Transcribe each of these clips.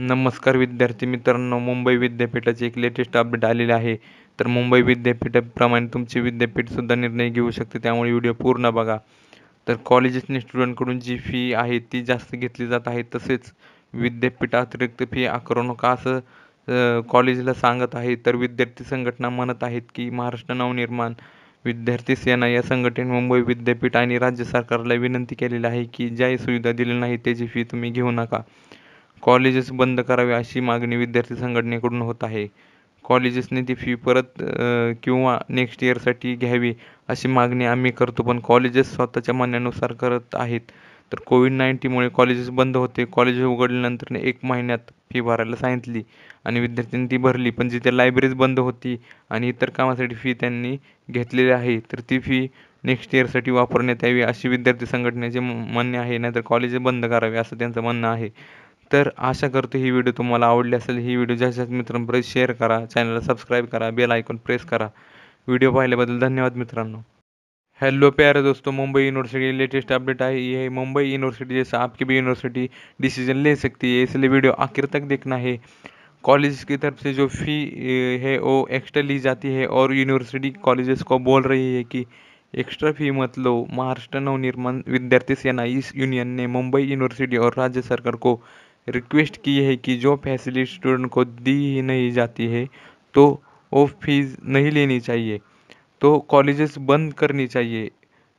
नमस्कार विद्यार्थी मित्रांनो मुंबई विद्यापीठाचे एक लेटेस्ट अपडेट आलेले आहे तर मुंबई विद्यापीठाप्रमाणे तुमचे विद्यापीठसुद्धा निर्णय घेऊ शकते त्यामुळे व्हिडिओ पूर्ण बघा तर कॉलेजेसने स्टुडंटकडून जी फी आहे ती जास्त घेतली जात आहे तसेच विद्यापीठ अतिरिक्त फी आकारू नका असं कॉलेजला सांगत आहे तर विद्यार्थी संघटना म्हणत आहेत की महाराष्ट्र नवनिर्माण विद्यार्थी सेना या संघटनेने मुंबई विद्यापीठ आणि राज्य सरकारला विनंती केलेली आहे की ज्या सुविधा दिल्या नाही त्याची फी तुम्ही घेऊ नका कॉलेजेस बंद करावे अशी मागणी विद्यार्थी संघटनेकडून होत आहे कॉलेजेसने ती फी परत किंवा नेक्स्ट इयरसाठी घ्यावी अशी मागणी आम्ही करतो पण कॉलेजेस स्वतःच्या म्हणण्यानुसार करत आहेत तर कोविड मुळे कॉलेजेस बंद होते कॉलेज उघडल्यानंतर एक महिन्यात फी भरायला सांगितली आणि विद्यार्थ्यांनी ती भरली पण जिथे लायब्ररीज बंद होती आणि इतर कामासाठी फी त्यांनी घेतलेली आहे तर ती फी नेक्स्ट इयरसाठी वापरण्यात यावी अशी विद्यार्थी संघटनेचे म्हणणे आहे नाहीतर कॉलेजेस बंद करावे असं त्यांचं म्हणणं आहे तर आशा करतो ही व्हिडिओ तुम्हाला आवडली असेल ही व्हिडिओ जास्तीत जास्त मित्रांपर्यंत शेअर करा चॅनलला सबस्क्राईब करा बेल आयकॉन प्रेस करा व्हिडिओ पाहिल्याबद्दल धन्यवाद मित्रांनो हेलो प्यारे दोस्तों मुंबई यूनिवर्सिटी लेटेस्ट अपडेट आई है मुंबई यूनिवर्सिटी जैसे आपकी भी यूनिवर्सिटी डिसीजन ले सकती है इसलिए वीडियो आखिर तक देखना है कॉलेज की तरफ से जो फ़ी है वो एक्स्ट्रा ली जाती है और यूनिवर्सिटी कॉलेजेस को बोल रही है कि एक्स्ट्रा फी मत लो महाराष्ट्र नवनिर्माण विद्यार्थी सेना इस यूनियन ने मुंबई यूनिवर्सिटी और राज्य सरकार को रिक्वेस्ट की है कि जो फैसिलिटी स्टूडेंट को दी ही नहीं जाती है तो वो फीस नहीं लेनी चाहिए तो कॉलेजेस बंद करनी चाहिए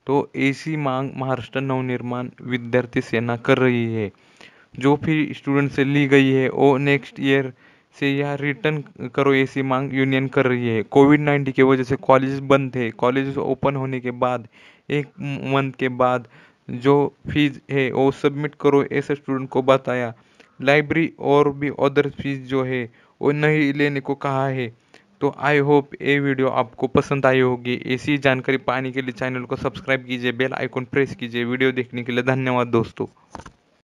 तो ऐसी मांग महाराष्ट्र नवनिर्माण विद्यार्थी सेना कर रही है जो फी स्टूडेंट से ली गई है वो नेक्स्ट ईयर से यह रिटर्न करो ऐसी मांग यूनियन कर रही है कोविड नाइन्टीन की वजह से कॉलेज बंद थे कॉलेज ओपन होने के बाद एक मंथ के बाद जो फीस है वो सबमिट करो ऐसे स्टूडेंट को बताया लाइब्रेरी और भी अदर फीस जो है वो नहीं लेने को कहा है तो आई होप ये वीडियो आपको पसंद आई होगी ऐसी जानकारी पाने के लिए चैनल को सब्सक्राइब कीजिए बेल आइकॉन प्रेस कीजिए वीडियो देखने के लिए धन्यवाद दोस्तों